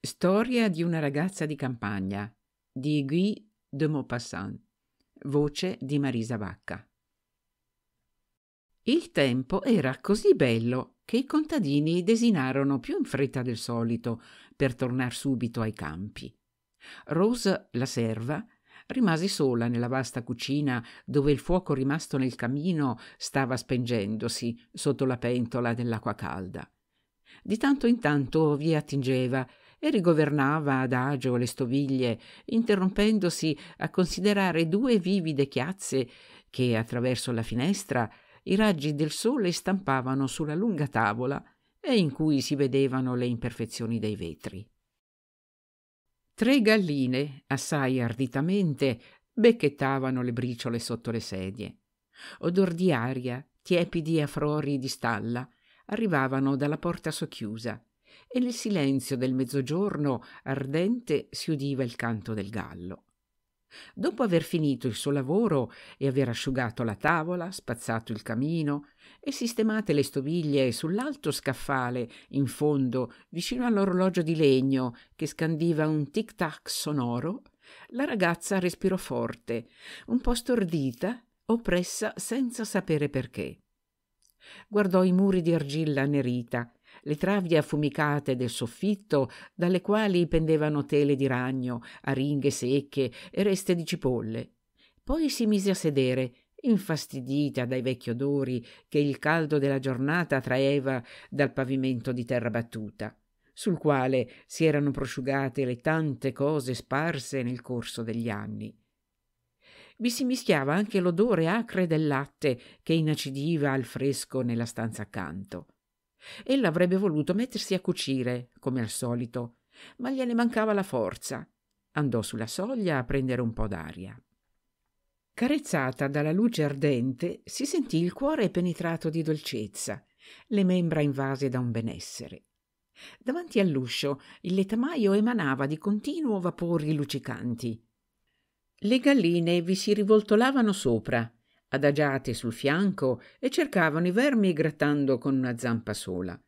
Storia di una ragazza di campagna di Guy de Maupassant. Voce di Marisa Bacca. Il tempo era così bello che i contadini desinarono più in fretta del solito per tornar subito ai campi. Rose, la serva, rimase sola nella vasta cucina dove il fuoco rimasto nel camino stava spengendosi sotto la pentola dell'acqua calda. Di tanto in tanto vi attingeva e rigovernava ad agio le stoviglie, interrompendosi a considerare due vivide chiazze che attraverso la finestra i raggi del sole stampavano sulla lunga tavola e in cui si vedevano le imperfezioni dei vetri. Tre galline, assai arditamente, becchettavano le briciole sotto le sedie. Odor di aria, tiepidi afrori di stalla, arrivavano dalla porta socchiusa e nel silenzio del mezzogiorno ardente si udiva il canto del gallo. Dopo aver finito il suo lavoro e aver asciugato la tavola, spazzato il camino e sistemate le stoviglie sull'alto scaffale in fondo vicino all'orologio di legno che scandiva un tic-tac sonoro, la ragazza respirò forte, un po' stordita, oppressa senza sapere perché. Guardò i muri di argilla annerita le travi affumicate del soffitto, dalle quali pendevano tele di ragno, aringhe secche e reste di cipolle. Poi si mise a sedere, infastidita dai vecchi odori che il caldo della giornata traeva dal pavimento di terra battuta, sul quale si erano prosciugate le tante cose sparse nel corso degli anni vi si mischiava anche l'odore acre del latte che inacidiva al fresco nella stanza accanto. Ella avrebbe voluto mettersi a cucire, come al solito, ma gliene mancava la forza. Andò sulla soglia a prendere un po' d'aria. Carezzata dalla luce ardente, si sentì il cuore penetrato di dolcezza, le membra invase da un benessere. Davanti all'uscio il letamaio emanava di continuo vapori luccicanti. Le galline vi si rivoltolavano sopra, adagiate sul fianco e cercavano i vermi grattando con una zampa sola.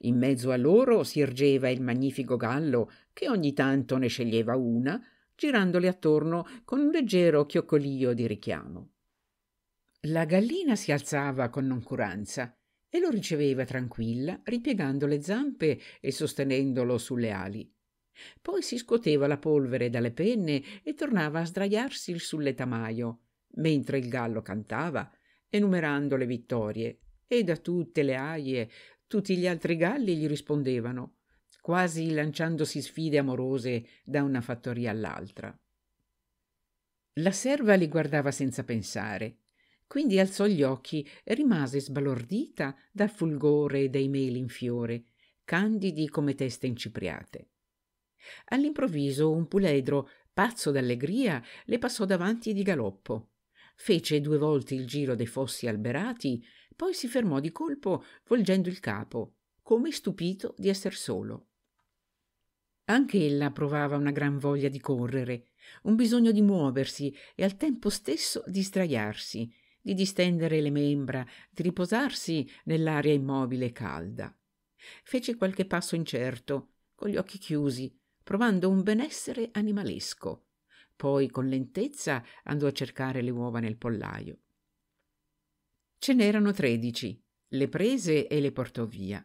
In mezzo a loro si ergeva il magnifico gallo che ogni tanto ne sceglieva una, girandole attorno con un leggero chioccolio di richiamo. La gallina si alzava con noncuranza e lo riceveva tranquilla, ripiegando le zampe e sostenendolo sulle ali. Poi si scuoteva la polvere dalle penne e tornava a sdraiarsi sul letamaio, mentre il gallo cantava, enumerando le vittorie, e da tutte le aie tutti gli altri galli gli rispondevano, quasi lanciandosi sfide amorose da una fattoria all'altra. La serva li guardava senza pensare, quindi alzò gli occhi e rimase sbalordita dal fulgore dei meli in fiore, candidi come teste incipriate. All'improvviso un puledro, pazzo d'allegria, le passò davanti di galoppo fece due volte il giro dei fossi alberati, poi si fermò di colpo, volgendo il capo, come stupito di esser solo. Anche ella provava una gran voglia di correre, un bisogno di muoversi e al tempo stesso di sdraiarsi, di distendere le membra, di riposarsi nell'aria immobile e calda. Fece qualche passo incerto, con gli occhi chiusi, provando un benessere animalesco. Poi con lentezza andò a cercare le uova nel pollaio. Ce n'erano tredici, le prese e le portò via.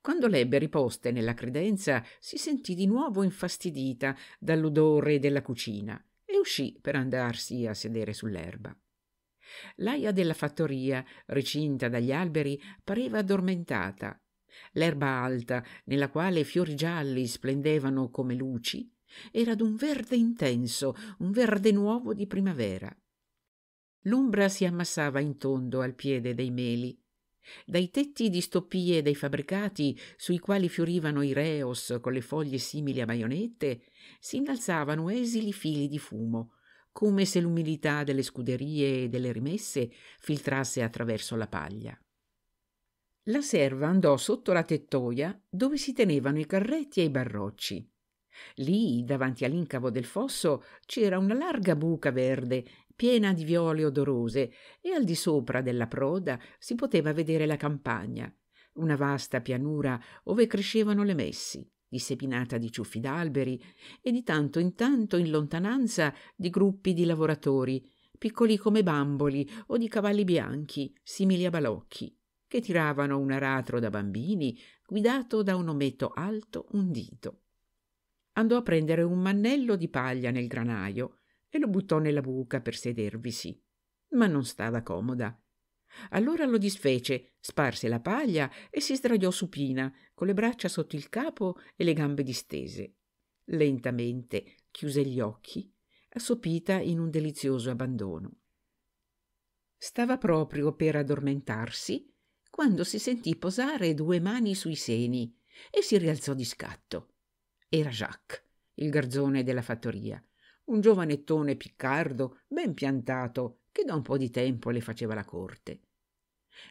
Quando le ebbe riposte nella credenza, si sentì di nuovo infastidita dall'odore della cucina e uscì per andarsi a sedere sull'erba. L'aia della fattoria, recinta dagli alberi, pareva addormentata. L'erba alta, nella quale fiori gialli splendevano come luci, era d'un verde intenso, un verde nuovo di primavera. L'ombra si ammassava in tondo al piede dei meli. Dai tetti di stoppie dei fabbricati, sui quali fiorivano i reos con le foglie simili a baionette, si innalzavano esili fili di fumo, come se l'umidità delle scuderie e delle rimesse filtrasse attraverso la paglia. La serva andò sotto la tettoia dove si tenevano i carretti e i barrocci lì davanti all'incavo del fosso c'era una larga buca verde piena di viole odorose e al di sopra della proda si poteva vedere la campagna una vasta pianura ove crescevano le messi disseminata di ciuffi d'alberi e di tanto in tanto in lontananza di gruppi di lavoratori piccoli come bamboli o di cavalli bianchi simili a balocchi che tiravano un aratro da bambini guidato da un ometto alto un dito andò a prendere un mannello di paglia nel granaio e lo buttò nella buca per sedervisi, ma non stava comoda. Allora lo disfece, sparse la paglia e si sdraiò supina, con le braccia sotto il capo e le gambe distese. Lentamente chiuse gli occhi, assopita in un delizioso abbandono. Stava proprio per addormentarsi quando si sentì posare due mani sui seni e si rialzò di scatto. Era Jacques, il garzone della fattoria, un giovanettone piccardo, ben piantato, che da un po' di tempo le faceva la corte.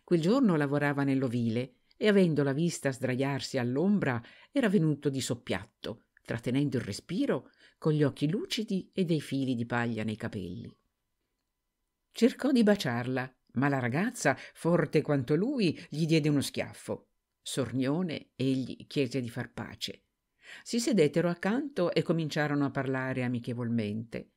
Quel giorno lavorava nell'ovile e avendola vista sdraiarsi all'ombra era venuto di soppiatto, trattenendo il respiro, con gli occhi lucidi e dei fili di paglia nei capelli. Cercò di baciarla, ma la ragazza, forte quanto lui, gli diede uno schiaffo. Sornione egli chiese di far pace. Si sedettero accanto e cominciarono a parlare amichevolmente.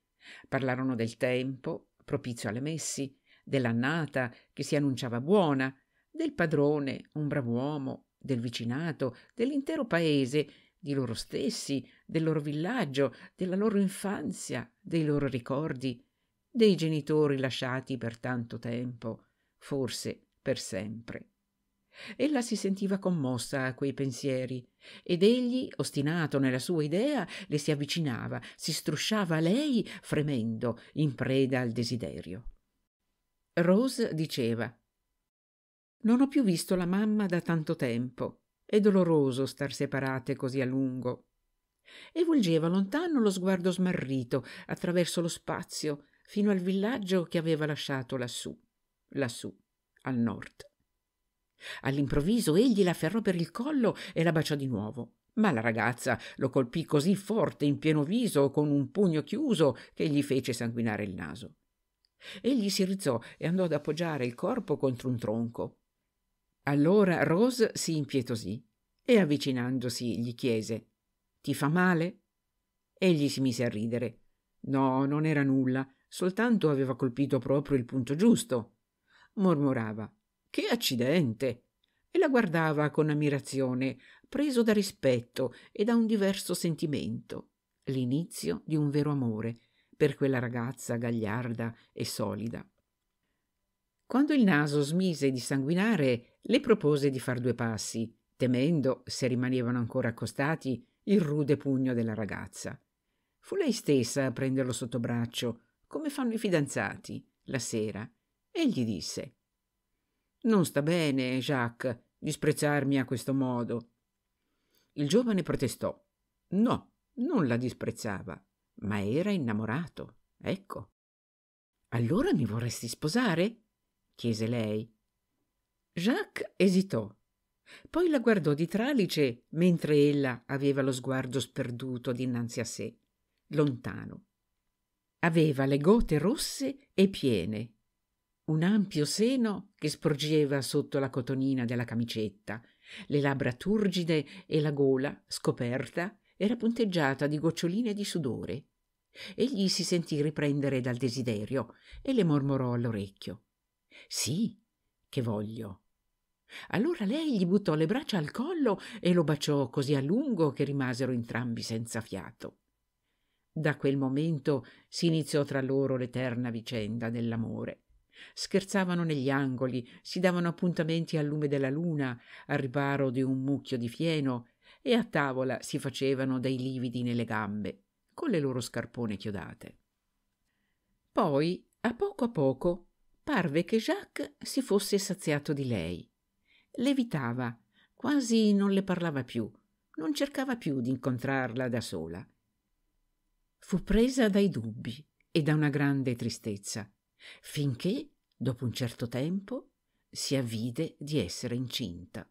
Parlarono del tempo, propizio alle messi, dell'annata che si annunciava buona, del padrone, un brav'uomo, del vicinato, dell'intero paese, di loro stessi, del loro villaggio, della loro infanzia, dei loro ricordi, dei genitori lasciati per tanto tempo, forse per sempre ella si sentiva commossa a quei pensieri ed egli ostinato nella sua idea le si avvicinava si strusciava a lei fremendo in preda al desiderio rose diceva non ho più visto la mamma da tanto tempo è doloroso star separate così a lungo e volgeva lontano lo sguardo smarrito attraverso lo spazio fino al villaggio che aveva lasciato lassù lassù al nord All'improvviso egli la afferrò per il collo e la baciò di nuovo. Ma la ragazza lo colpì così forte in pieno viso con un pugno chiuso che gli fece sanguinare il naso. Egli si rizzò e andò ad appoggiare il corpo contro un tronco. Allora Rose si impietosì e avvicinandosi gli chiese Ti fa male? Egli si mise a ridere. No, non era nulla, soltanto aveva colpito proprio il punto giusto. Mormorava che accidente e la guardava con ammirazione preso da rispetto e da un diverso sentimento l'inizio di un vero amore per quella ragazza gagliarda e solida quando il naso smise di sanguinare le propose di far due passi temendo se rimanevano ancora accostati il rude pugno della ragazza fu lei stessa a prenderlo sotto braccio come fanno i fidanzati la sera e gli disse non sta bene, Jacques, disprezzarmi a questo modo. Il giovane protestò. No, non la disprezzava, ma era innamorato. Ecco. Allora mi vorresti sposare? chiese lei. Jacques esitò. Poi la guardò di tralice mentre ella aveva lo sguardo sperduto dinanzi a sé, lontano. Aveva le gote rosse e piene un ampio seno che sporgeva sotto la cotonina della camicetta, le labbra turgide e la gola, scoperta, era punteggiata di goccioline di sudore. Egli si sentì riprendere dal desiderio e le mormorò all'orecchio. Sì, che voglio. Allora lei gli buttò le braccia al collo e lo baciò così a lungo che rimasero entrambi senza fiato. Da quel momento si iniziò tra loro l'eterna vicenda dell'amore scherzavano negli angoli si davano appuntamenti al lume della luna al riparo di un mucchio di fieno e a tavola si facevano dei lividi nelle gambe con le loro scarpone chiodate poi a poco a poco parve che jacques si fosse saziato di lei levitava quasi non le parlava più non cercava più di incontrarla da sola fu presa dai dubbi e da una grande tristezza finché, dopo un certo tempo, si avvide di essere incinta.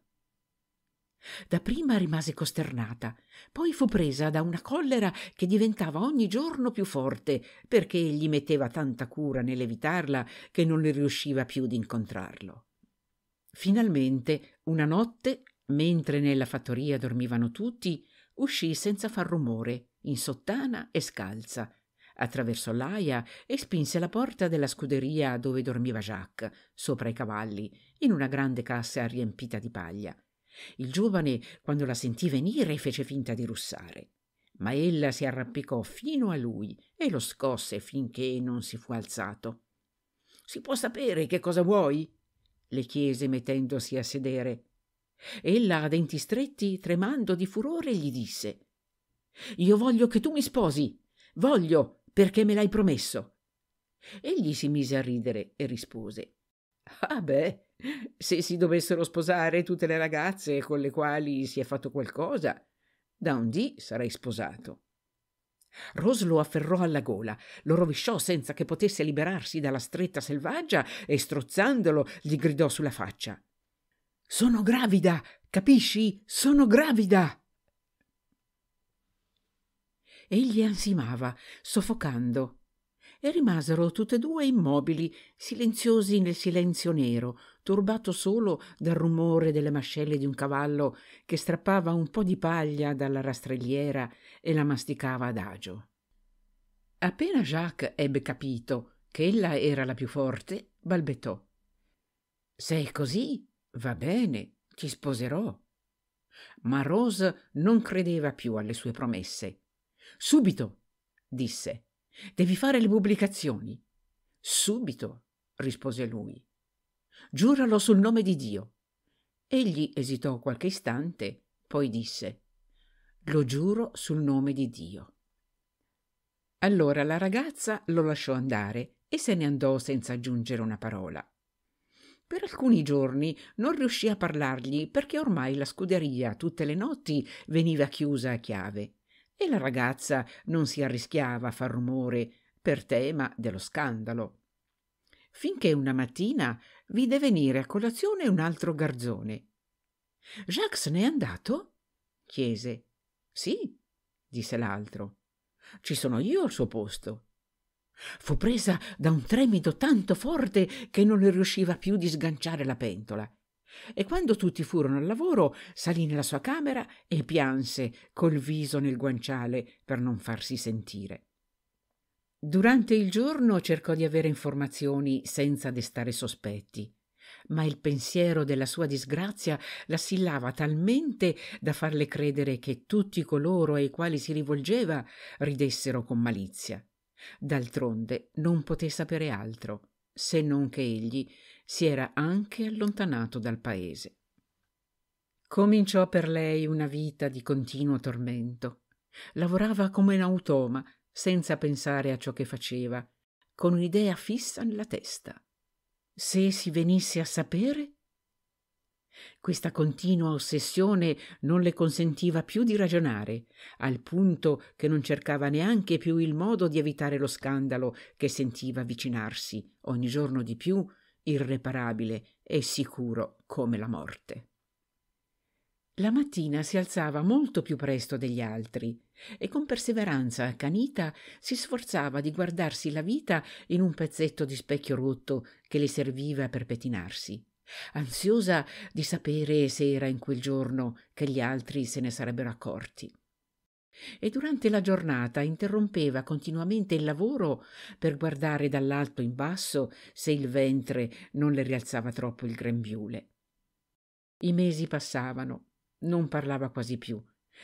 Dapprima rimase costernata, poi fu presa da una collera che diventava ogni giorno più forte, perché egli metteva tanta cura nell'evitarla che non le riusciva più d'incontrarlo. Finalmente, una notte, mentre nella fattoria dormivano tutti, uscì senza far rumore, in sottana e scalza, attraversò l'aia e spinse la porta della scuderia dove dormiva Jacques, sopra i cavalli, in una grande cassa riempita di paglia. Il giovane, quando la sentì venire, fece finta di russare. Ma ella si arrampicò fino a lui e lo scosse finché non si fu alzato. Si può sapere che cosa vuoi? le chiese mettendosi a sedere. Ella, a denti stretti, tremando di furore, gli disse Io voglio che tu mi sposi. Voglio perché me l'hai promesso. Egli si mise a ridere e rispose Ah beh, se si dovessero sposare tutte le ragazze con le quali si è fatto qualcosa, da un dì sarei sposato. Rose lo afferrò alla gola, lo rovesciò senza che potesse liberarsi dalla stretta selvaggia e strozzandolo gli gridò sulla faccia. Sono gravida, capisci? Sono gravida egli ansimava, soffocando, e rimasero tutt'e due immobili, silenziosi nel silenzio nero, turbato solo dal rumore delle mascelle di un cavallo che strappava un po' di paglia dalla rastrelliera e la masticava adagio. Appena Jacques ebbe capito che ella era la più forte, balbettò. Se è così? Va bene, ti sposerò. Ma Rose non credeva più alle sue promesse Subito, disse. Devi fare le pubblicazioni. Subito, rispose lui. Giuralo sul nome di Dio. Egli esitò qualche istante, poi disse Lo giuro sul nome di Dio. Allora la ragazza lo lasciò andare e se ne andò senza aggiungere una parola. Per alcuni giorni non riuscì a parlargli perché ormai la scuderia tutte le notti veniva chiusa a chiave e la ragazza non si arrischiava a far rumore per tema dello scandalo. Finché una mattina vide venire a colazione un altro garzone. Jacques n'è andato? chiese. Sì, disse l'altro. Ci sono io al suo posto. Fu presa da un tremito tanto forte che non le riusciva più di sganciare la pentola e quando tutti furono al lavoro salì nella sua camera e pianse col viso nel guanciale per non farsi sentire. Durante il giorno cercò di avere informazioni senza destare sospetti, ma il pensiero della sua disgrazia l'assillava talmente da farle credere che tutti coloro ai quali si rivolgeva ridessero con malizia. D'altronde non poté sapere altro se non che egli si era anche allontanato dal paese. Cominciò per lei una vita di continuo tormento. Lavorava come un automa, senza pensare a ciò che faceva, con un'idea fissa nella testa. Se si venisse a sapere? Questa continua ossessione non le consentiva più di ragionare, al punto che non cercava neanche più il modo di evitare lo scandalo che sentiva avvicinarsi ogni giorno di più irreparabile e sicuro come la morte. La mattina si alzava molto più presto degli altri e con perseveranza accanita si sforzava di guardarsi la vita in un pezzetto di specchio rotto che le serviva per pettinarsi, ansiosa di sapere se era in quel giorno che gli altri se ne sarebbero accorti e durante la giornata interrompeva continuamente il lavoro per guardare dall'alto in basso se il ventre non le rialzava troppo il grembiule. I mesi passavano, non parlava quasi più,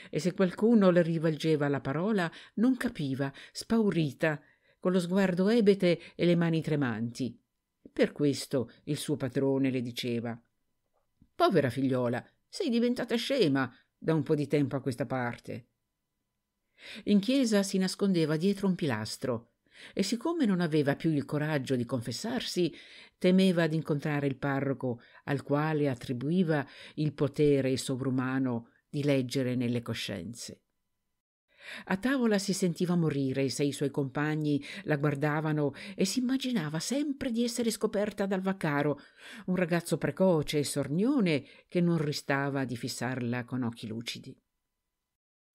e se qualcuno le rivolgeva la parola non capiva, spaurita, con lo sguardo ebete e le mani tremanti. Per questo il suo padrone le diceva Povera figliola, sei diventata scema da un po' di tempo a questa parte. In chiesa si nascondeva dietro un pilastro e siccome non aveva più il coraggio di confessarsi, temeva di incontrare il parroco al quale attribuiva il potere sovrumano di leggere nelle coscienze. A tavola si sentiva morire se i suoi compagni la guardavano e si immaginava sempre di essere scoperta dal vaccaro, un ragazzo precoce e sornione che non ristava di fissarla con occhi lucidi.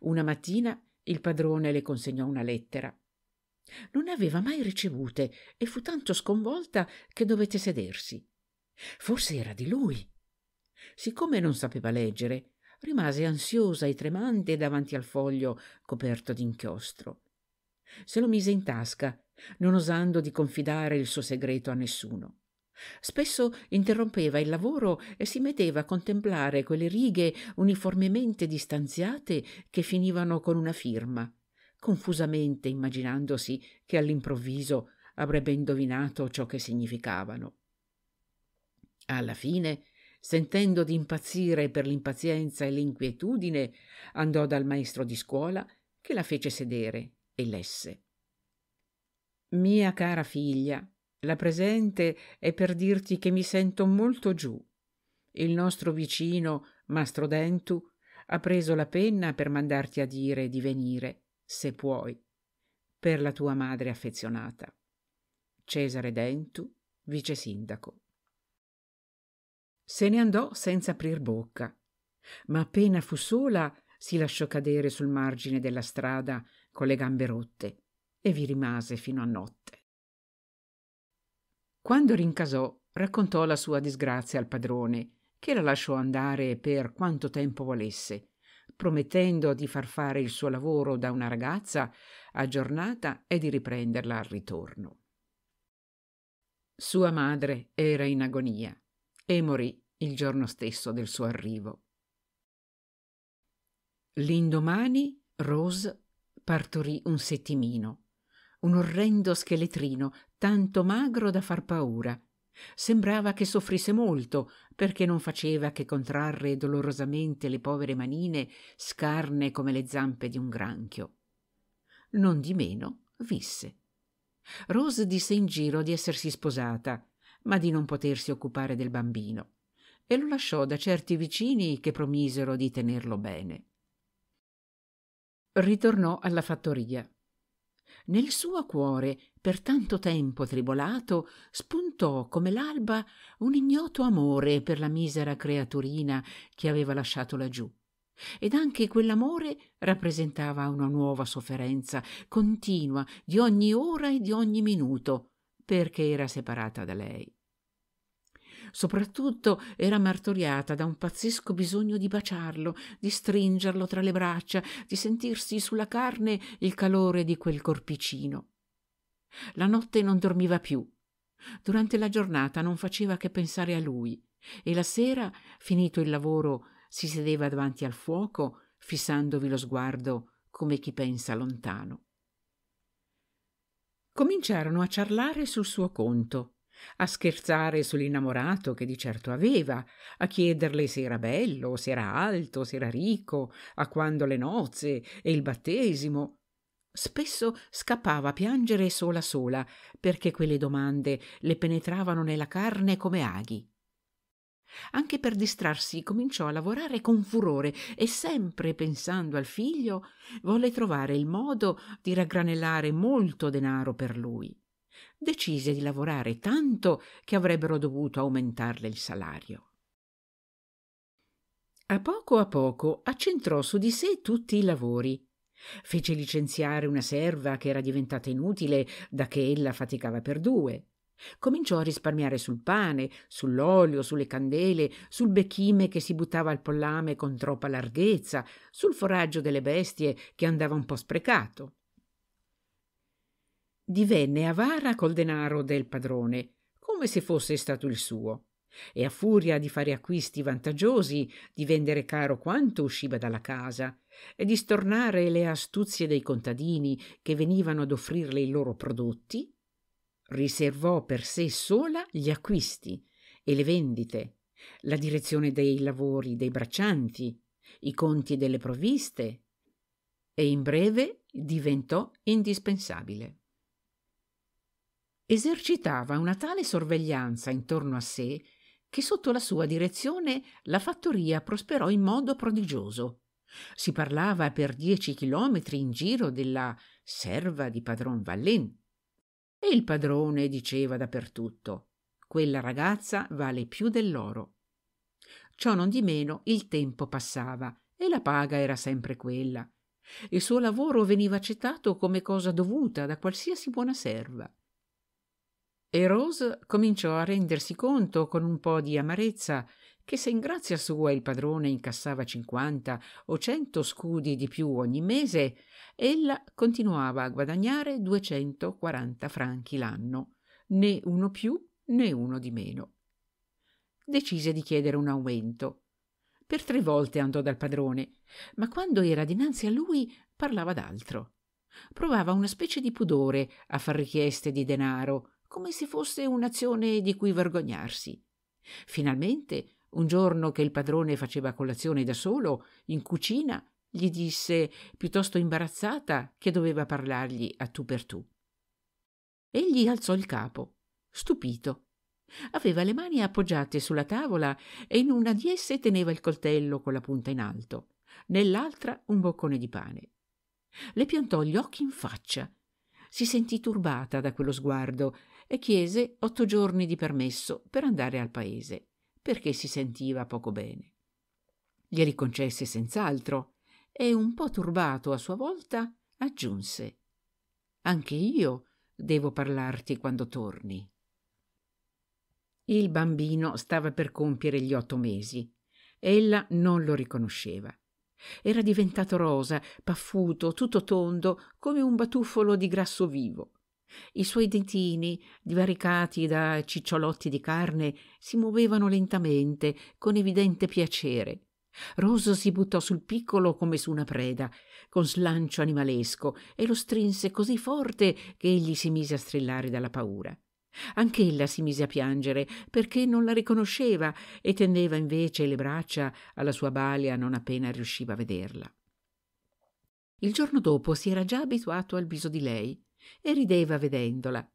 Una mattina il padrone le consegnò una lettera. Non ne aveva mai ricevute e fu tanto sconvolta che dovette sedersi. Forse era di lui. Siccome non sapeva leggere, rimase ansiosa e tremante davanti al foglio coperto d'inchiostro. Se lo mise in tasca, non osando di confidare il suo segreto a nessuno. Spesso interrompeva il lavoro e si metteva a contemplare quelle righe uniformemente distanziate che finivano con una firma, confusamente immaginandosi che all'improvviso avrebbe indovinato ciò che significavano. Alla fine, sentendo di impazzire per l'impazienza e l'inquietudine, andò dal maestro di scuola che la fece sedere e lesse. Mia cara figlia, la presente è per dirti che mi sento molto giù. Il nostro vicino, Mastro Dentu, ha preso la penna per mandarti a dire di venire, se puoi, per la tua madre affezionata. Cesare Dentu, vice sindaco. Se ne andò senza aprir bocca, ma appena fu sola si lasciò cadere sul margine della strada con le gambe rotte e vi rimase fino a notte. Quando rincasò, raccontò la sua disgrazia al padrone, che la lasciò andare per quanto tempo volesse, promettendo di far fare il suo lavoro da una ragazza aggiornata e di riprenderla al ritorno. Sua madre era in agonia e morì il giorno stesso del suo arrivo. L'indomani Rose partorì un settimino, un orrendo scheletrino tanto magro da far paura. Sembrava che soffrisse molto, perché non faceva che contrarre dolorosamente le povere manine scarne come le zampe di un granchio. Non di meno visse. Rose disse in giro di essersi sposata, ma di non potersi occupare del bambino, e lo lasciò da certi vicini che promisero di tenerlo bene. Ritornò alla fattoria nel suo cuore, per tanto tempo tribolato, spuntò come l'alba un ignoto amore per la misera creaturina che aveva lasciato laggiù. Ed anche quell'amore rappresentava una nuova sofferenza continua di ogni ora e di ogni minuto, perché era separata da lei soprattutto era martoriata da un pazzesco bisogno di baciarlo, di stringerlo tra le braccia, di sentirsi sulla carne il calore di quel corpicino. La notte non dormiva più. Durante la giornata non faceva che pensare a lui e la sera, finito il lavoro, si sedeva davanti al fuoco, fissandovi lo sguardo come chi pensa lontano. Cominciarono a ciarlare sul suo conto a scherzare sull'innamorato che di certo aveva, a chiederle se era bello, se era alto, se era ricco, a quando le nozze e il battesimo. Spesso scappava a piangere sola sola, perché quelle domande le penetravano nella carne come aghi. Anche per distrarsi cominciò a lavorare con furore e sempre pensando al figlio volle trovare il modo di raggranellare molto denaro per lui decise di lavorare tanto che avrebbero dovuto aumentarle il salario. A poco a poco accentrò su di sé tutti i lavori. Fece licenziare una serva che era diventata inutile da che ella faticava per due. Cominciò a risparmiare sul pane, sull'olio, sulle candele, sul becchime che si buttava al pollame con troppa larghezza, sul foraggio delle bestie che andava un po' sprecato divenne avara col denaro del padrone, come se fosse stato il suo, e a furia di fare acquisti vantaggiosi, di vendere caro quanto usciva dalla casa, e di stornare le astuzie dei contadini che venivano ad offrirle i loro prodotti, riservò per sé sola gli acquisti e le vendite, la direzione dei lavori dei braccianti, i conti delle provviste, e in breve diventò indispensabile esercitava una tale sorveglianza intorno a sé che sotto la sua direzione la fattoria prosperò in modo prodigioso. Si parlava per dieci chilometri in giro della serva di padron Vallin. E il padrone diceva dappertutto: Quella ragazza vale più dell'oro. Ciò non di meno il tempo passava e la paga era sempre quella. Il suo lavoro veniva accettato come cosa dovuta da qualsiasi buona serva e Rose cominciò a rendersi conto con un po di amarezza che se in grazia sua il padrone incassava 50 o 100 scudi di più ogni mese, ella continuava a guadagnare 240 franchi l'anno, né uno più né uno di meno. Decise di chiedere un aumento. Per tre volte andò dal padrone, ma quando era dinanzi a lui parlava d'altro. Provava una specie di pudore a far richieste di denaro, come se fosse un'azione di cui vergognarsi. Finalmente, un giorno che il padrone faceva colazione da solo, in cucina, gli disse, piuttosto imbarazzata, che doveva parlargli a tu per tu. Egli alzò il capo, stupito. Aveva le mani appoggiate sulla tavola e in una di esse teneva il coltello con la punta in alto, nell'altra un boccone di pane. Le piantò gli occhi in faccia. Si sentì turbata da quello sguardo e chiese otto giorni di permesso per andare al paese, perché si sentiva poco bene. Glieli concesse senz'altro e, un po' turbato a sua volta, aggiunse Anche io devo parlarti quando torni. Il bambino stava per compiere gli otto mesi. Ella non lo riconosceva. Era diventato rosa, paffuto, tutto tondo, come un batuffolo di grasso vivo. I suoi dentini, divaricati da cicciolotti di carne, si muovevano lentamente, con evidente piacere. Roso si buttò sul piccolo come su una preda, con slancio animalesco, e lo strinse così forte che egli si mise a strillare dalla paura. Anch'ella si mise a piangere perché non la riconosceva e tendeva invece le braccia alla sua balia non appena riusciva a vederla. Il giorno dopo si era già abituato al viso di lei e rideva vedendola.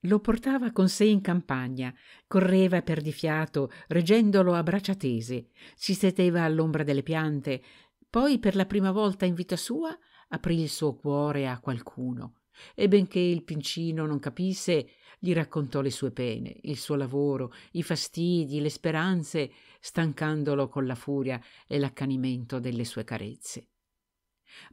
Lo portava con sé in campagna, correva per di fiato, reggendolo a braccia tese, si sedeva all'ombra delle piante, poi per la prima volta in vita sua aprì il suo cuore a qualcuno e benché il pincino non capisse, gli raccontò le sue pene, il suo lavoro, i fastidi, le speranze, stancandolo con la furia e l'accanimento delle sue carezze.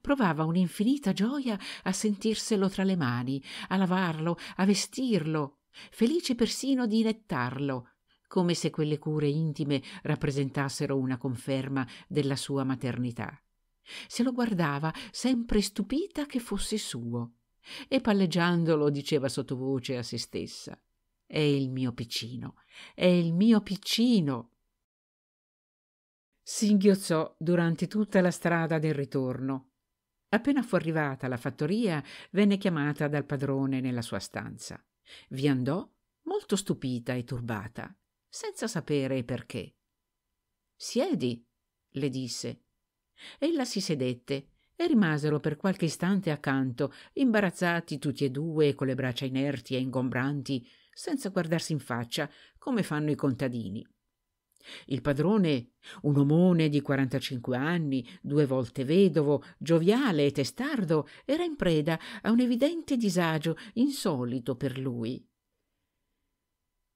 Provava un'infinita gioia a sentirselo tra le mani, a lavarlo, a vestirlo, felice persino di nettarlo, come se quelle cure intime rappresentassero una conferma della sua maternità. Se lo guardava sempre stupita che fosse suo e palleggiandolo diceva sottovoce a se stessa: È il mio piccino, è il mio piccino singhiozzò durante tutta la strada del ritorno. Appena fu arrivata alla fattoria, venne chiamata dal padrone nella sua stanza. Vi andò molto stupita e turbata, senza sapere perché. Siedi, le disse. Ella si sedette e rimasero per qualche istante accanto, imbarazzati tutti e due, con le braccia inerti e ingombranti, senza guardarsi in faccia, come fanno i contadini. Il padrone, un omone di 45 anni, due volte vedovo, gioviale e testardo, era in preda a un evidente disagio insolito per lui.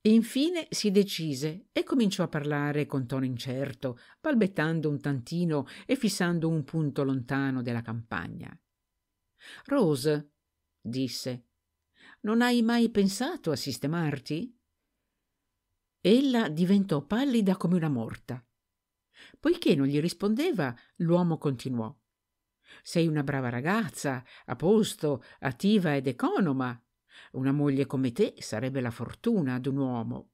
Infine si decise e cominciò a parlare con tono incerto, balbettando un tantino e fissando un punto lontano della campagna. Rose, disse, non hai mai pensato a sistemarti? Ella diventò pallida come una morta. Poiché non gli rispondeva, l'uomo continuò. Sei una brava ragazza, a posto, attiva ed economa. Una moglie come te sarebbe la fortuna ad un uomo.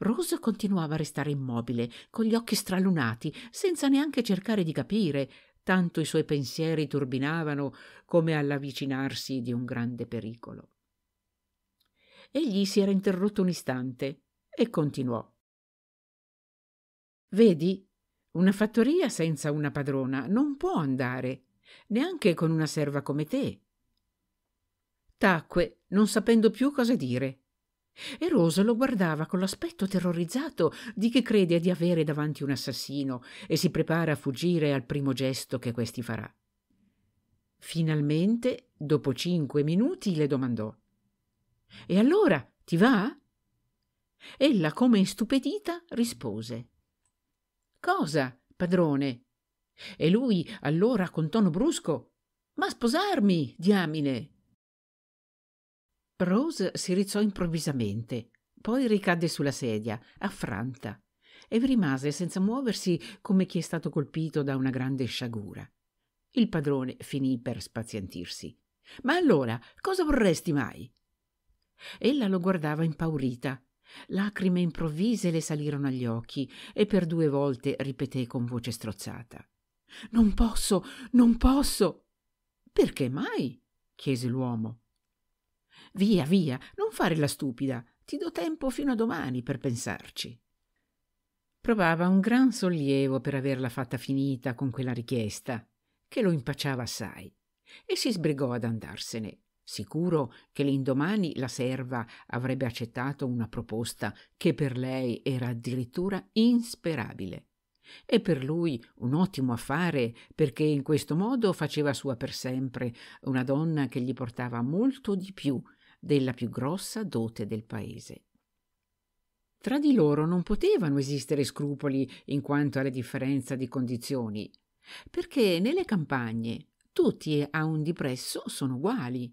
Rosa continuava a restare immobile, con gli occhi stralunati, senza neanche cercare di capire, tanto i suoi pensieri turbinavano come all'avvicinarsi di un grande pericolo. Egli si era interrotto un istante, e continuò. Vedi, una fattoria senza una padrona non può andare, neanche con una serva come te. Tacque, non sapendo più cosa dire. E Rosa lo guardava con l'aspetto terrorizzato di chi crede di avere davanti un assassino e si prepara a fuggire al primo gesto che questi farà. Finalmente, dopo cinque minuti, le domandò: E allora ti va? Ella, come istupidita, rispose Cosa, padrone? E lui allora con tono brusco Ma sposarmi, diamine! Rose si rizzò improvvisamente, poi ricadde sulla sedia, affranta, e rimase senza muoversi come chi è stato colpito da una grande sciagura. Il padrone finì per spazientirsi. Ma allora, cosa vorresti mai? Ella lo guardava impaurita, Lacrime improvvise le salirono agli occhi e per due volte ripeté con voce strozzata. Non posso, non posso. Perché mai? chiese l'uomo. Via, via, non fare la stupida. Ti do tempo fino a domani per pensarci. Provava un gran sollievo per averla fatta finita con quella richiesta, che lo impacciava assai, e si sbrigò ad andarsene Sicuro che l'indomani la serva avrebbe accettato una proposta che per lei era addirittura insperabile. E per lui un ottimo affare, perché in questo modo faceva sua per sempre una donna che gli portava molto di più della più grossa dote del paese. Tra di loro non potevano esistere scrupoli in quanto alla differenza di condizioni, perché nelle campagne tutti a un dipresso sono uguali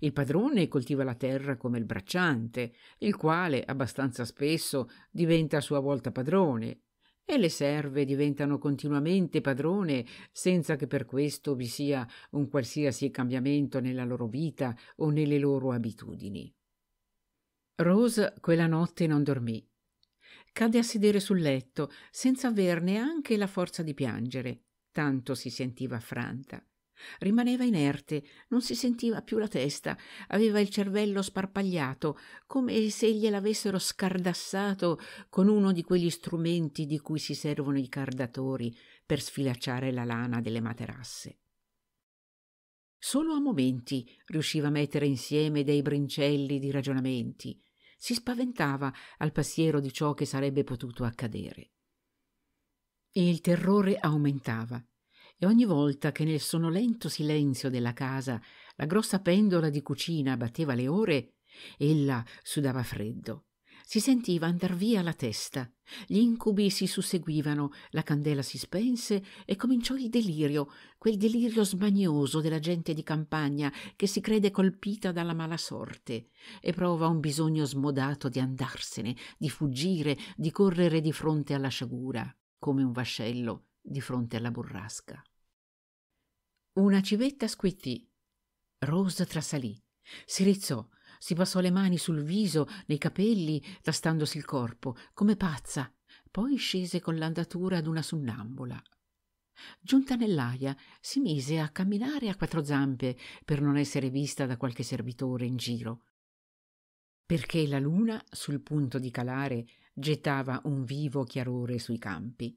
il padrone coltiva la terra come il bracciante, il quale abbastanza spesso diventa a sua volta padrone, e le serve diventano continuamente padrone senza che per questo vi sia un qualsiasi cambiamento nella loro vita o nelle loro abitudini. Rose quella notte non dormì. Cadde a sedere sul letto senza aver neanche la forza di piangere, tanto si sentiva affranta. Rimaneva inerte, non si sentiva più la testa, aveva il cervello sparpagliato, come se gliel'avessero scardassato con uno di quegli strumenti di cui si servono i cardatori per sfilacciare la lana delle materasse. Solo a momenti riusciva a mettere insieme dei brincelli di ragionamenti. Si spaventava al pensiero di ciò che sarebbe potuto accadere. E il terrore aumentava e ogni volta che nel sonolento silenzio della casa la grossa pendola di cucina batteva le ore, ella sudava freddo. Si sentiva andar via la testa. Gli incubi si susseguivano, la candela si spense e cominciò il delirio, quel delirio smanioso della gente di campagna che si crede colpita dalla mala sorte e prova un bisogno smodato di andarsene, di fuggire, di correre di fronte alla sciagura, come un vascello di fronte alla burrasca. Una civetta squittì. Rose trasalì, si rizzò, si passò le mani sul viso, nei capelli, tastandosi il corpo, come pazza. Poi scese con l'andatura d'una sonnambula. Giunta nell'aia, si mise a camminare a quattro zampe per non essere vista da qualche servitore in giro. Perché la luna, sul punto di calare, gettava un vivo chiarore sui campi.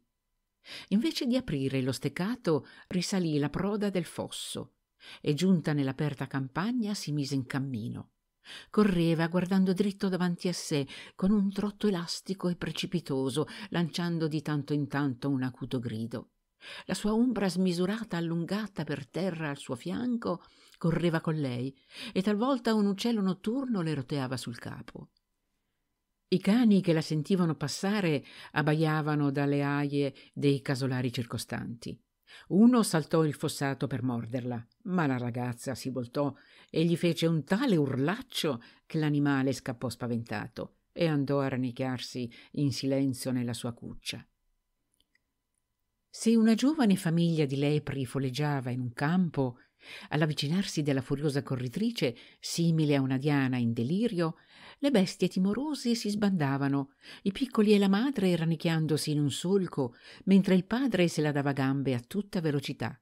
Invece di aprire lo steccato, risalì la proda del fosso e giunta nell'aperta campagna si mise in cammino. Correva guardando dritto davanti a sé, con un trotto elastico e precipitoso, lanciando di tanto in tanto un acuto grido. La sua ombra smisurata, allungata per terra al suo fianco, correva con lei, e talvolta un uccello notturno le roteava sul capo. I cani che la sentivano passare abbaiavano dalle aie dei casolari circostanti. Uno saltò il fossato per morderla, ma la ragazza si voltò e gli fece un tale urlaccio che l'animale scappò spaventato e andò a rannicchiarsi in silenzio nella sua cuccia. Se una giovane famiglia di lepri foleggiava in un campo, all'avvicinarsi della furiosa corritrice, simile a una diana in delirio, le bestie timorose si sbandavano, i piccoli e la madre rannicchiandosi in un solco, mentre il padre se la dava gambe a tutta velocità,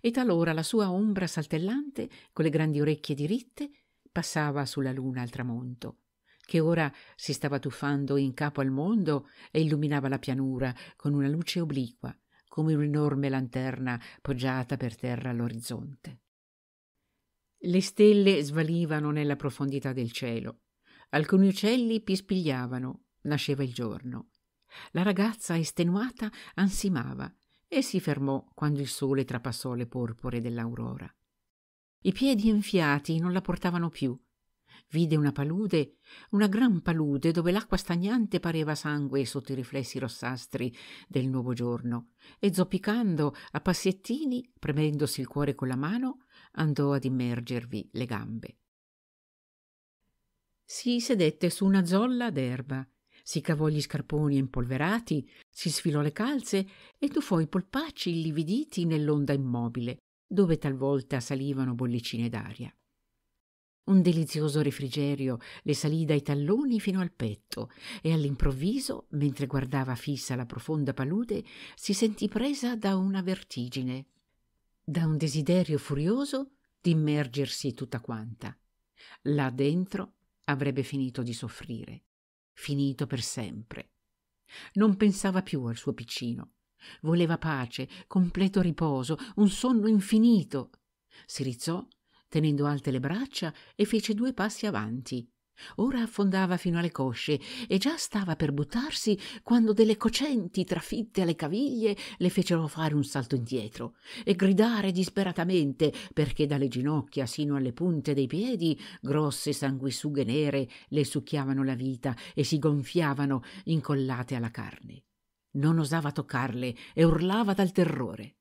e talora la sua ombra saltellante, con le grandi orecchie diritte, passava sulla luna al tramonto, che ora si stava tuffando in capo al mondo e illuminava la pianura con una luce obliqua, come un'enorme lanterna poggiata per terra all'orizzonte. Le stelle svalivano nella profondità del cielo, Alcuni uccelli pispigliavano, nasceva il giorno. La ragazza, estenuata, ansimava e si fermò quando il sole trapassò le porpore dell'aurora. I piedi enfiati non la portavano più. Vide una palude, una gran palude dove l'acqua stagnante pareva sangue sotto i riflessi rossastri del nuovo giorno e zoppicando a passettini, premendosi il cuore con la mano, andò ad immergervi le gambe. Si sedette su una zolla d'erba, si cavò gli scarponi impolverati, si sfilò le calze e tuffò i polpacci illividiti nell'onda immobile, dove talvolta salivano bollicine d'aria. Un delizioso refrigerio le salì dai talloni fino al petto e all'improvviso, mentre guardava fissa la profonda palude, si sentì presa da una vertigine, da un desiderio furioso di immergersi tutta quanta. Là dentro avrebbe finito di soffrire, finito per sempre. Non pensava più al suo piccino. Voleva pace, completo riposo, un sonno infinito. Si rizzò, tenendo alte le braccia, e fece due passi avanti, Ora affondava fino alle cosce e già stava per buttarsi quando delle cocenti trafitte alle caviglie le fecero fare un salto indietro e gridare disperatamente perché dalle ginocchia sino alle punte dei piedi grosse sanguisughe nere le succhiavano la vita e si gonfiavano incollate alla carne. Non osava toccarle e urlava dal terrore.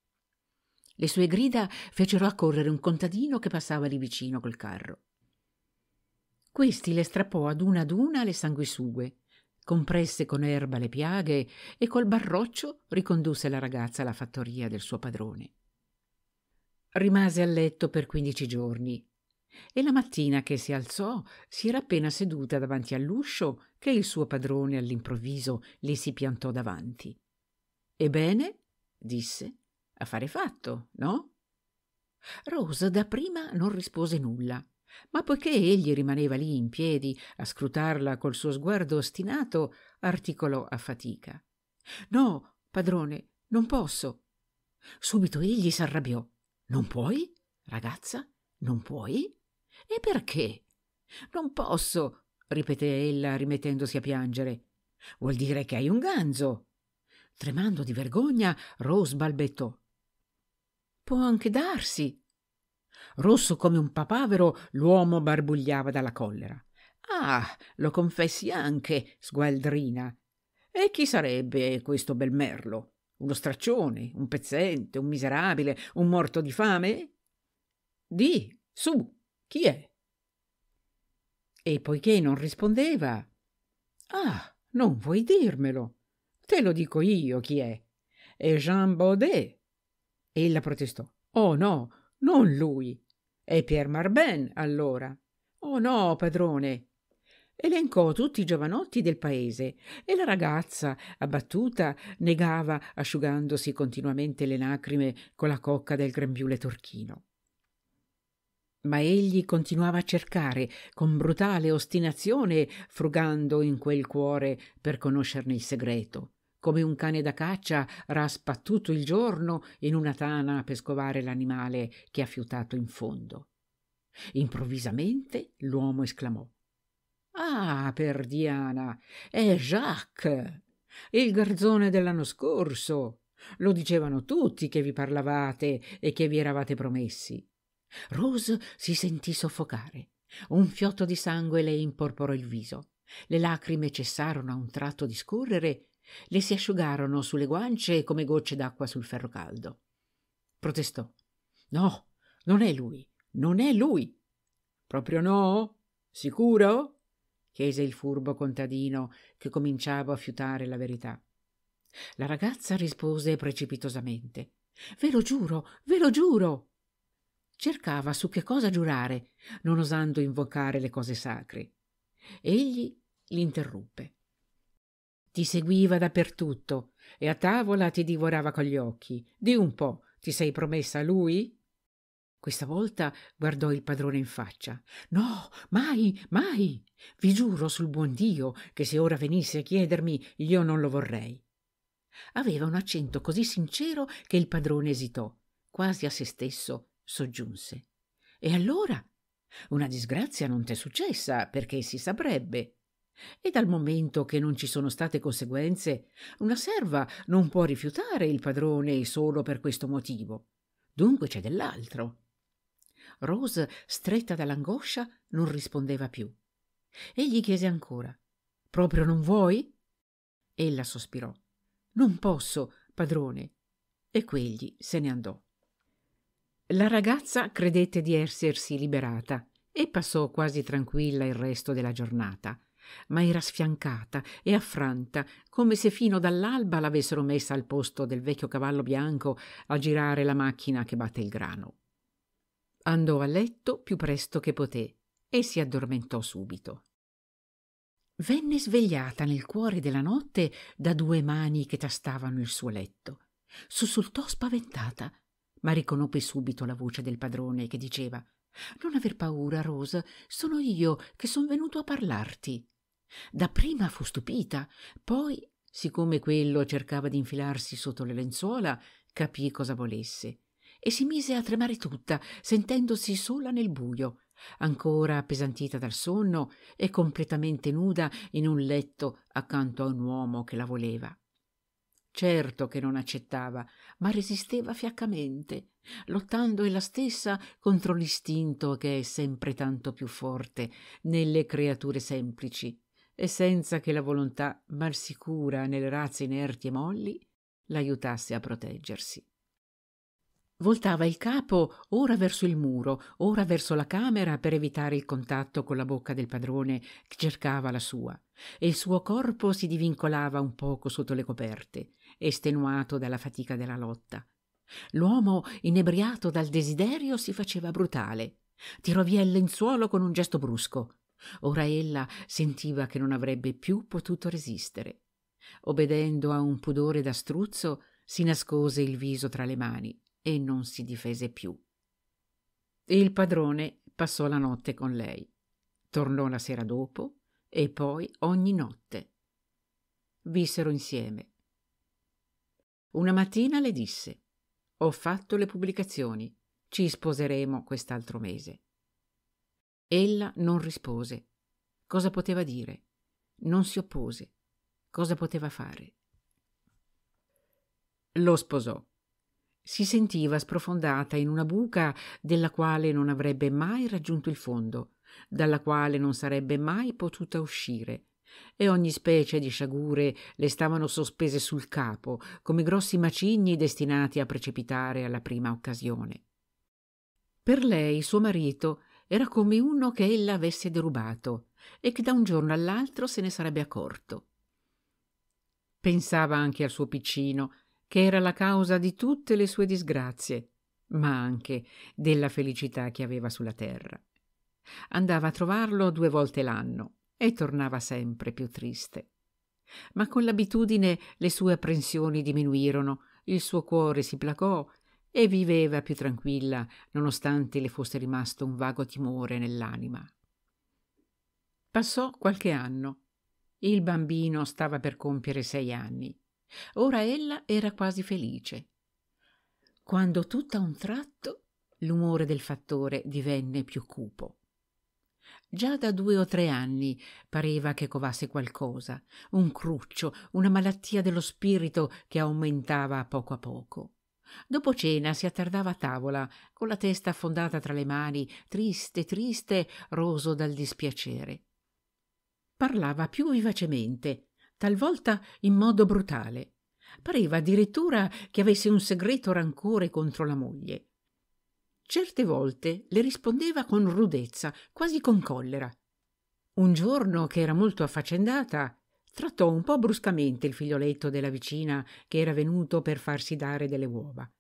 Le sue grida fecero accorrere un contadino che passava lì vicino col carro. Questi le strappò ad una ad una le sanguisughe, compresse con erba le piaghe e col barroccio ricondusse la ragazza alla fattoria del suo padrone. Rimase a letto per quindici giorni e la mattina che si alzò si era appena seduta davanti all'uscio che il suo padrone all'improvviso le si piantò davanti. Ebbene, disse, affare fatto, no? Rosa dapprima non rispose nulla ma poiché egli rimaneva lì in piedi a scrutarla col suo sguardo ostinato, articolò a fatica. No, padrone, non posso. Subito egli s'arrabbiò. Non puoi, ragazza? Non puoi? E perché? Non posso, ripeté ella rimettendosi a piangere. Vuol dire che hai un ganzo. Tremando di vergogna, Rose balbettò. Può anche darsi, Rosso come un papavero, l'uomo barbugliava dalla collera. Ah, lo confessi anche, sgualdrina. E chi sarebbe questo bel merlo? Uno straccione, un pezzente, un miserabile, un morto di fame? Di, su, chi è? E poiché non rispondeva, Ah, non vuoi dirmelo? Te lo dico io chi è. È Jean Baudet. Ella protestò. Oh no, non lui. È Pierre Marben, allora. Oh no, padrone. Elencò tutti i giovanotti del paese e la ragazza, abbattuta, negava, asciugandosi continuamente le lacrime con la cocca del grembiule turchino. Ma egli continuava a cercare, con brutale ostinazione, frugando in quel cuore per conoscerne il segreto come un cane da caccia raspa tutto il giorno in una tana per scovare l'animale che ha fiutato in fondo. Improvvisamente l'uomo esclamò Ah, per Diana, è Jacques, il garzone dell'anno scorso. Lo dicevano tutti che vi parlavate e che vi eravate promessi. Rose si sentì soffocare. Un fiotto di sangue le imporporò il viso. Le lacrime cessarono a un tratto di scorrere le si asciugarono sulle guance come gocce d'acqua sul ferro caldo. Protestò. No, non è lui, non è lui. Proprio no? Sicuro? chiese il furbo contadino che cominciava a fiutare la verità. La ragazza rispose precipitosamente. Ve lo giuro, ve lo giuro. Cercava su che cosa giurare, non osando invocare le cose sacre. Egli l'interruppe. Ti seguiva dappertutto e a tavola ti divorava con gli occhi. Di un po', ti sei promessa a lui? Questa volta guardò il padrone in faccia. No, mai, mai. Vi giuro sul buon Dio che se ora venisse a chiedermi io non lo vorrei. Aveva un accento così sincero che il padrone esitò, quasi a se stesso soggiunse. E allora? Una disgrazia non t'è successa, perché si saprebbe. E dal momento che non ci sono state conseguenze, una serva non può rifiutare il padrone solo per questo motivo. Dunque c'è dell'altro. Rose, stretta dall'angoscia, non rispondeva più. Egli chiese ancora: Proprio non vuoi? Ella sospirò. Non posso, padrone. E quegli se ne andò. La ragazza credette di essersi liberata e passò quasi tranquilla il resto della giornata ma era sfiancata e affranta, come se fino dall'alba l'avessero messa al posto del vecchio cavallo bianco a girare la macchina che batte il grano. Andò a letto più presto che poté e si addormentò subito. Venne svegliata nel cuore della notte da due mani che tastavano il suo letto. Sussultò spaventata, ma riconobbe subito la voce del padrone che diceva non aver paura, Rosa, sono io che son venuto a parlarti dapprima fu stupita poi siccome quello cercava di infilarsi sotto le lenzuola capì cosa volesse e si mise a tremare tutta sentendosi sola nel bujo ancora appesantita dal sonno e completamente nuda in un letto accanto a un uomo che la voleva certo che non accettava, ma resisteva fiaccamente, lottando ella stessa contro l'istinto che è sempre tanto più forte nelle creature semplici e senza che la volontà mal sicura nelle razze inerti e molli l'aiutasse a proteggersi. Voltava il capo ora verso il muro, ora verso la camera per evitare il contatto con la bocca del padrone che cercava la sua, e il suo corpo si divincolava un poco sotto le coperte, estenuato dalla fatica della lotta. L'uomo, inebriato dal desiderio, si faceva brutale. Tirò via il lenzuolo con un gesto brusco. Ora ella sentiva che non avrebbe più potuto resistere. Obbedendo a un pudore da struzzo, si nascose il viso tra le mani e non si difese più. Il padrone passò la notte con lei. Tornò la sera dopo e poi ogni notte. Vissero insieme. Una mattina le disse: Ho fatto le pubblicazioni, ci sposeremo quest'altro mese. Ella non rispose. Cosa poteva dire? Non si oppose. Cosa poteva fare? Lo sposò. Si sentiva sprofondata in una buca della quale non avrebbe mai raggiunto il fondo, dalla quale non sarebbe mai potuta uscire, e ogni specie di sciagure le stavano sospese sul capo, come grossi macigni destinati a precipitare alla prima occasione. Per lei suo marito era come uno che ella avesse derubato e che da un giorno all'altro se ne sarebbe accorto. Pensava anche al suo piccino, che era la causa di tutte le sue disgrazie, ma anche della felicità che aveva sulla terra. Andava a trovarlo due volte l'anno e tornava sempre più triste. Ma con l'abitudine le sue apprensioni diminuirono, il suo cuore si placò e viveva più tranquilla nonostante le fosse rimasto un vago timore nell'anima. Passò qualche anno. Il bambino stava per compiere sei anni. Ora ella era quasi felice. Quando tutta un tratto l'umore del fattore divenne più cupo. Già da due o tre anni pareva che covasse qualcosa, un cruccio, una malattia dello spirito che aumentava a poco a poco. Dopo cena si attardava a tavola, con la testa affondata tra le mani, triste, triste, roso dal dispiacere. Parlava più vivacemente, talvolta in modo brutale. Pareva addirittura che avesse un segreto rancore contro la moglie. Certe volte le rispondeva con rudezza, quasi con collera. Un giorno che era molto affaccendata, trattò un po' bruscamente il figlioletto della vicina che era venuto per farsi dare delle uova.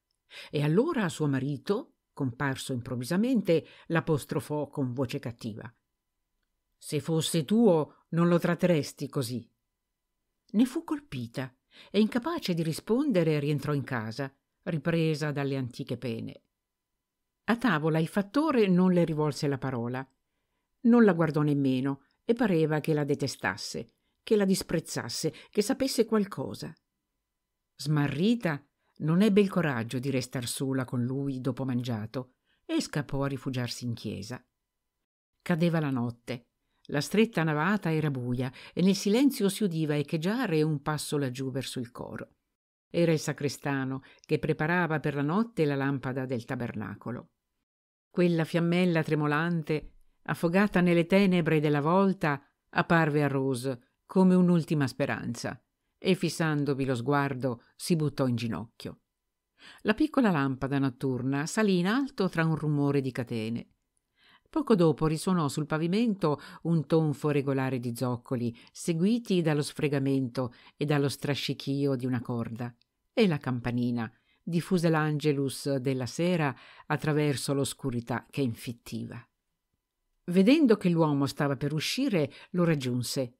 E allora suo marito, comparso improvvisamente, l'apostrofò con voce cattiva. Se fosse tuo, non lo tratteresti così. Ne fu colpita e, incapace di rispondere, rientrò in casa, ripresa dalle antiche pene. A tavola il fattore non le rivolse la parola. Non la guardò nemmeno e pareva che la detestasse che la disprezzasse, che sapesse qualcosa. Smarrita, non ebbe il coraggio di restar sola con lui dopo mangiato e scappò a rifugiarsi in chiesa. Cadeva la notte. La stretta navata era buia e nel silenzio si udiva echeggiare un passo laggiù verso il coro. Era il sacrestano che preparava per la notte la lampada del tabernacolo. Quella fiammella tremolante, affogata nelle tenebre della volta, apparve a Rose come un'ultima speranza e fissandovi lo sguardo si buttò in ginocchio. La piccola lampada notturna salì in alto tra un rumore di catene. Poco dopo risuonò sul pavimento un tonfo regolare di zoccoli, seguiti dallo sfregamento e dallo strascichio di una corda, e la campanina, diffuse l'angelus della sera attraverso l'oscurità che infittiva. Vedendo che l'uomo stava per uscire, lo raggiunse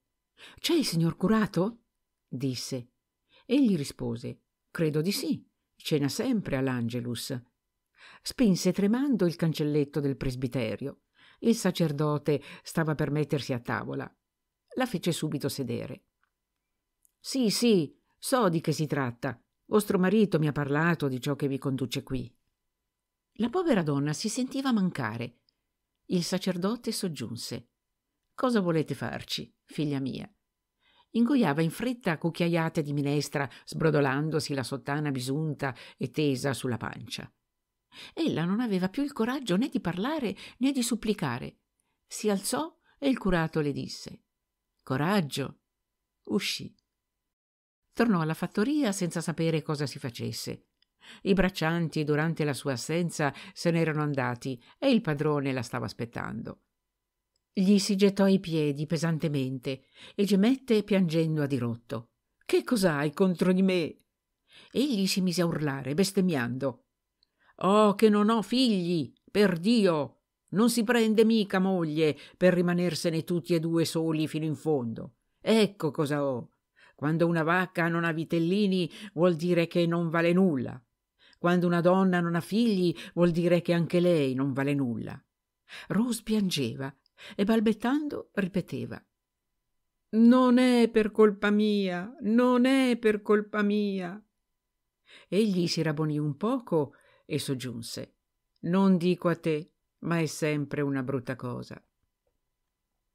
c'è il signor curato? disse. Egli rispose Credo di sì. Cena sempre all'Angelus. Spinse tremando il cancelletto del presbiterio. Il sacerdote stava per mettersi a tavola. La fece subito sedere. Sì, sì, so di che si tratta. Vostro marito mi ha parlato di ciò che vi conduce qui. La povera donna si sentiva mancare. Il sacerdote soggiunse. Cosa volete farci, figlia mia? Ingoiava in fretta cucchiaiate di minestra, sbrodolandosi la sottana bisunta e tesa sulla pancia. Ella non aveva più il coraggio né di parlare né di supplicare. Si alzò e il curato le disse: Coraggio! Uscì. Tornò alla fattoria senza sapere cosa si facesse. I braccianti, durante la sua assenza, se n'erano andati e il padrone la stava aspettando. Gli si gettò ai piedi pesantemente e gemette piangendo a dirotto. Che cos'hai contro di me? Egli si mise a urlare, bestemmiando. Oh, che non ho figli, per Dio! Non si prende mica moglie per rimanersene tutti e due soli fino in fondo. Ecco cosa ho. Quando una vacca non ha vitellini vuol dire che non vale nulla. Quando una donna non ha figli vuol dire che anche lei non vale nulla. Rose piangeva e balbettando ripeteva Non è per colpa mia, non è per colpa mia. Egli si rabbonì un poco e soggiunse Non dico a te, ma è sempre una brutta cosa.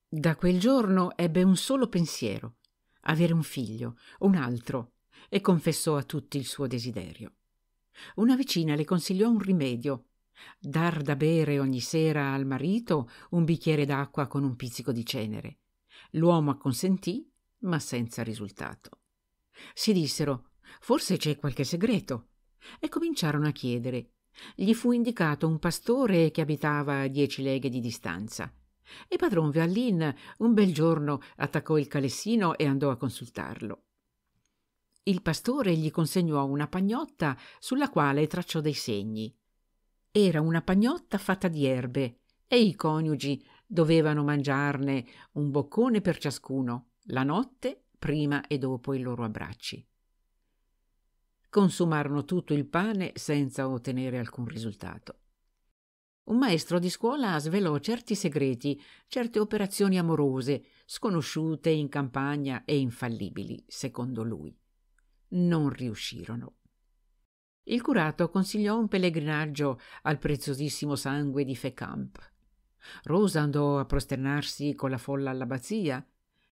Da quel giorno ebbe un solo pensiero, avere un figlio, un altro, e confessò a tutti il suo desiderio. Una vicina le consigliò un rimedio dar da bere ogni sera al marito un bicchiere d'acqua con un pizzico di cenere. L'uomo acconsentì, ma senza risultato. Si dissero forse c'è qualche segreto e cominciarono a chiedere. Gli fu indicato un pastore che abitava a dieci leghe di distanza. E padron Vallin un bel giorno attaccò il calessino e andò a consultarlo. Il pastore gli consegnò una pagnotta sulla quale tracciò dei segni era una pagnotta fatta di erbe e i coniugi dovevano mangiarne un boccone per ciascuno, la notte, prima e dopo i loro abbracci. Consumarono tutto il pane senza ottenere alcun risultato. Un maestro di scuola svelò certi segreti, certe operazioni amorose, sconosciute in campagna e infallibili, secondo lui. Non riuscirono. Il curato consigliò un pellegrinaggio al preziosissimo sangue di Fecamp. Rosa andò a prosternarsi con la folla all'abbazia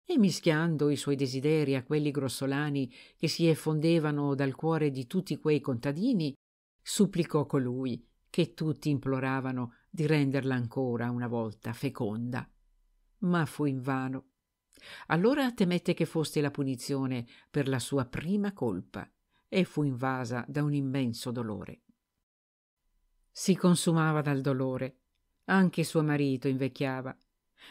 e mischiando i suoi desideri a quelli grossolani che si effondevano dal cuore di tutti quei contadini, supplicò colui che tutti imploravano di renderla ancora una volta feconda. Ma fu invano. Allora temette che fosse la punizione per la sua prima colpa e fu invasa da un immenso dolore. Si consumava dal dolore, anche suo marito invecchiava,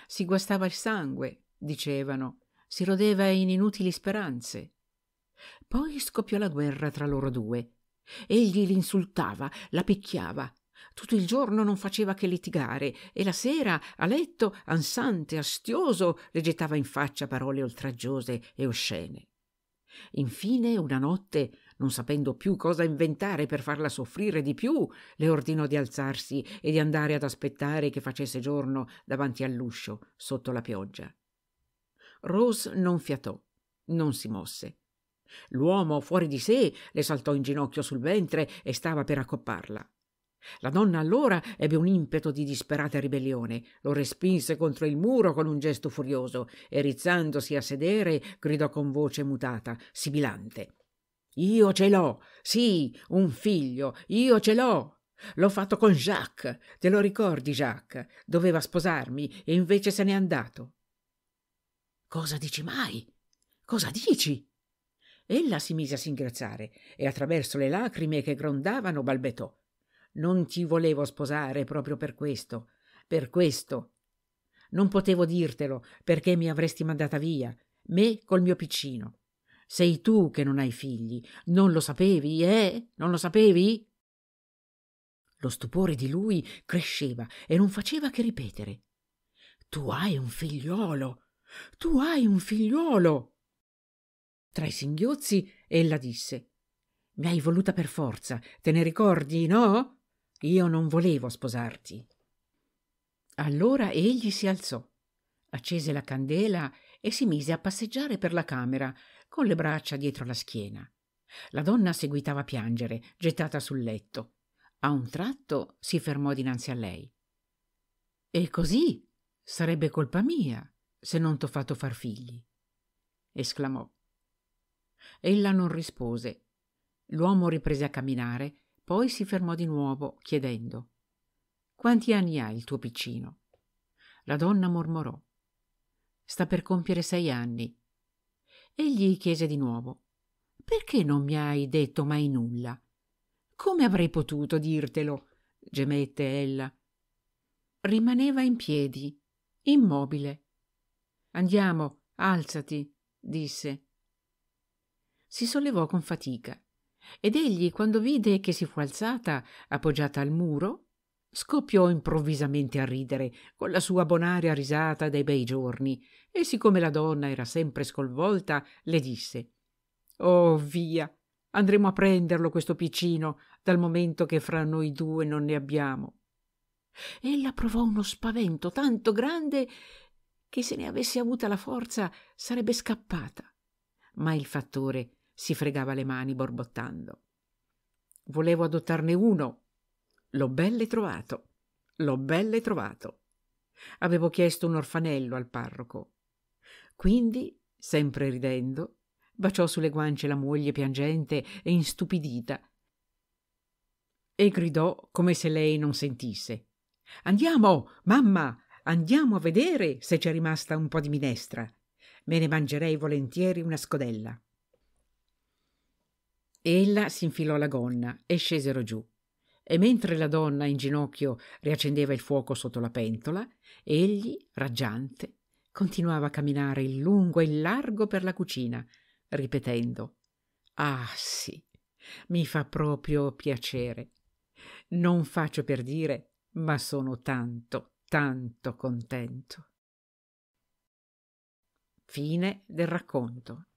si guastava il sangue, dicevano, si rodeva in inutili speranze. Poi scoppiò la guerra tra loro due. Egli l'insultava, la picchiava. Tutto il giorno non faceva che litigare e la sera, a letto, ansante, astioso, le gettava in faccia parole oltraggiose e oscene. Infine, una notte, non sapendo più cosa inventare per farla soffrire di più, le ordinò di alzarsi e di andare ad aspettare che facesse giorno davanti all'uscio, sotto la pioggia. Rose non fiatò, non si mosse. L'uomo, fuori di sé, le saltò in ginocchio sul ventre e stava per accopparla. La donna allora ebbe un impeto di disperata ribellione, lo respinse contro il muro con un gesto furioso e rizzandosi a sedere gridò con voce mutata, sibilante. Io ce l'ho, sì, un figlio, io ce l'ho. L'ho fatto con Jacques, te lo ricordi Jacques? Doveva sposarmi e invece se n'è andato. Cosa dici mai? Cosa dici? Ella si mise a singraziare e attraverso le lacrime che grondavano balbettò. Non ti volevo sposare proprio per questo, per questo. Non potevo dirtelo perché mi avresti mandata via, me col mio piccino. Sei tu che non hai figli. Non lo sapevi, eh? Non lo sapevi? Lo stupore di lui cresceva e non faceva che ripetere. Tu hai un figliuolo. Tu hai un figliuolo. Tra i singhiozzi ella disse Mi hai voluta per forza, te ne ricordi, no? Io non volevo sposarti. Allora egli si alzò, accese la candela e si mise a passeggiare per la camera, con le braccia dietro la schiena. La donna seguitava a piangere, gettata sul letto. A un tratto si fermò dinanzi a lei. E così sarebbe colpa mia se non t'ho fatto far figli, esclamò. Ella non rispose. L'uomo riprese a camminare, poi si fermò di nuovo, chiedendo Quanti anni ha il tuo piccino? La donna mormorò. Sta per compiere sei anni e gli chiese di nuovo Perché non mi hai detto mai nulla? Come avrei potuto dirtelo? gemette ella. Rimaneva in piedi, immobile. Andiamo, alzati, disse. Si sollevò con fatica ed egli, quando vide che si fu alzata, appoggiata al muro, scoppiò improvvisamente a ridere con la sua bonaria risata dei bei giorni e siccome la donna era sempre scolvolta le disse oh via andremo a prenderlo questo piccino dal momento che fra noi due non ne abbiamo ella provò uno spavento tanto grande che se ne avesse avuta la forza sarebbe scappata ma il fattore si fregava le mani borbottando volevo adottarne uno L'ho belle trovato, l'ho belle trovato. Avevo chiesto un orfanello al parroco. Quindi, sempre ridendo, baciò sulle guance la moglie piangente e instupidita e gridò come se lei non sentisse. Andiamo, mamma, andiamo a vedere se c'è rimasta un po' di minestra. Me ne mangerei volentieri una scodella. Ella si infilò la gonna e scesero giù e mentre la donna in ginocchio riaccendeva il fuoco sotto la pentola, egli, raggiante, continuava a camminare in lungo e in largo per la cucina, ripetendo Ah sì, mi fa proprio piacere. Non faccio per dire, ma sono tanto, tanto contento. Fine del racconto.